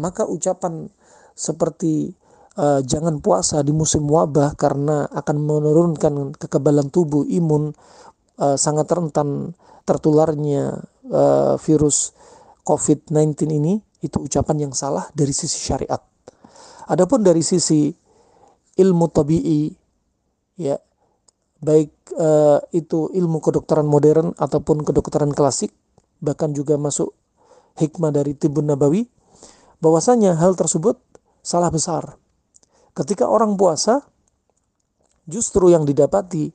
maka ucapan seperti e, jangan puasa di musim wabah karena akan menurunkan kekebalan tubuh imun e, sangat rentan tertularnya e, virus COVID-19 ini itu ucapan yang salah dari sisi syariat. Adapun dari sisi ilmu tabii ya baik e, itu ilmu kedokteran modern ataupun kedokteran klasik bahkan juga masuk hikmah dari tibun nabawi bahwasanya hal tersebut salah besar. Ketika orang puasa, justru yang didapati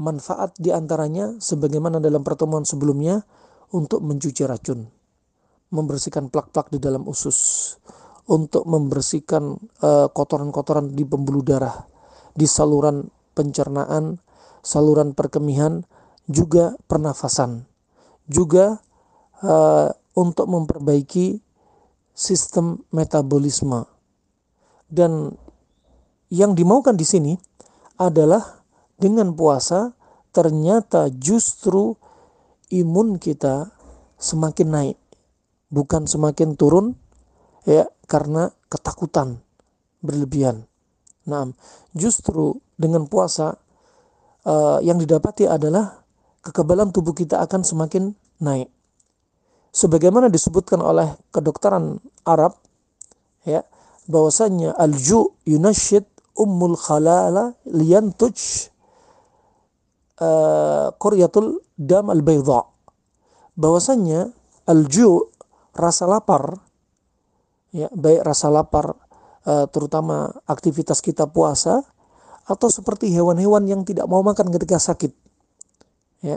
manfaat diantaranya sebagaimana dalam pertemuan sebelumnya untuk mencuci racun, membersihkan plak-plak di dalam usus, untuk membersihkan kotoran eh, kotoran-kotoran di pembuluh darah, di saluran pencernaan, saluran perkemihan, juga pernafasan, juga uh, untuk memperbaiki sistem metabolisme. Dan yang dimaukan di sini adalah dengan puasa ternyata justru imun kita semakin naik, bukan semakin turun ya karena ketakutan berlebihan. Nah, justru dengan puasa uh, yang didapati adalah kekebalan tubuh kita akan semakin naik sebagaimana disebutkan oleh kedokteran Arab ya bahwasanya alju yunashid ummul khalala liyantuj uh, eh, kuryatul dam al bayda bahwasanya alju rasa lapar ya baik rasa lapar uh, terutama aktivitas kita puasa atau seperti hewan-hewan yang tidak mau makan ketika sakit ya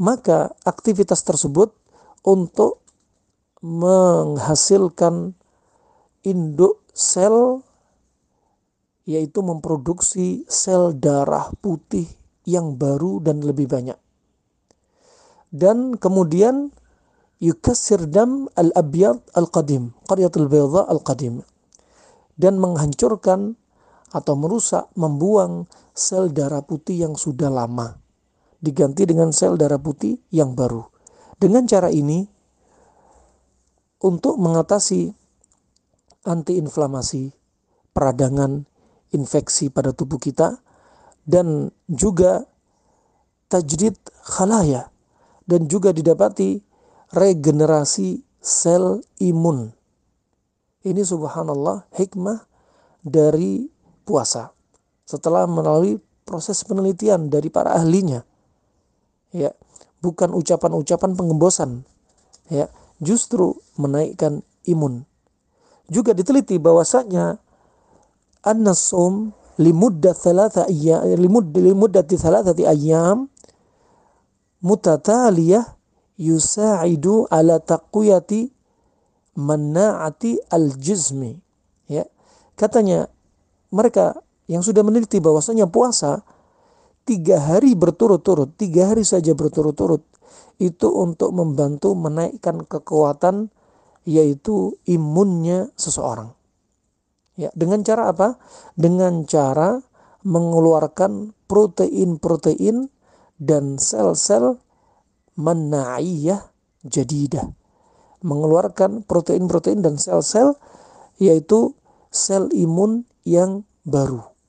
maka aktivitas tersebut untuk menghasilkan induk sel yaitu memproduksi sel darah putih yang baru dan lebih banyak. Dan kemudian yukasir dam al-abyad al-qadim, qaryatul bayda al-qadim. Dan menghancurkan atau merusak, membuang sel darah putih yang sudah lama. Diganti dengan sel darah putih yang baru. Dengan cara ini, untuk mengatasi antiinflamasi, peradangan, infeksi pada tubuh kita, dan juga tajdid khalaya, dan juga didapati regenerasi sel imun. Ini subhanallah hikmah dari puasa. Setelah melalui proses penelitian dari para ahlinya. Ya bukan ucapan-ucapan pengembosan ya justru menaikkan imun juga diteliti bahwasanya an-nasum limuddat thalatha ayyam limud limuddati thalathati ayyam mutataliyah yusa'idu ala taqwiyati mannaati al-jizmi ya katanya mereka yang sudah meneliti bahwasanya puasa tiga hari berturut-turut, tiga hari saja berturut-turut, itu untuk membantu menaikkan kekuatan yaitu imunnya seseorang. Ya, dengan cara apa? Dengan cara mengeluarkan protein-protein dan sel-sel menaiyah jadidah. Mengeluarkan protein-protein dan sel-sel yaitu sel imun yang baru.